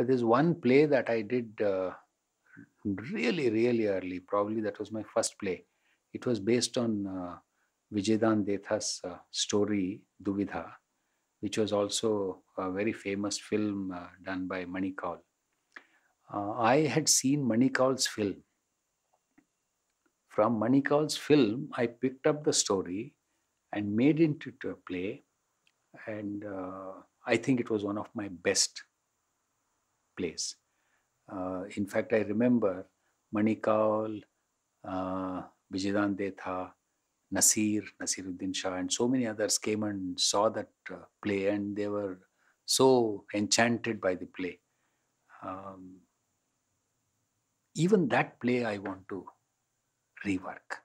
But there's one play that I did uh, really, really early. Probably that was my first play. It was based on uh, Detha's uh, story, Duvidha, which was also a very famous film uh, done by Manikal. Uh, I had seen Manikal's film. From Manikal's film, I picked up the story and made it into a play. And uh, I think it was one of my best place. Uh, in fact, I remember Manikaul, uh, Vijayan Detha, Nasir, Nasiruddin Shah, and so many others came and saw that uh, play, and they were so enchanted by the play. Um, even that play, I want to rework.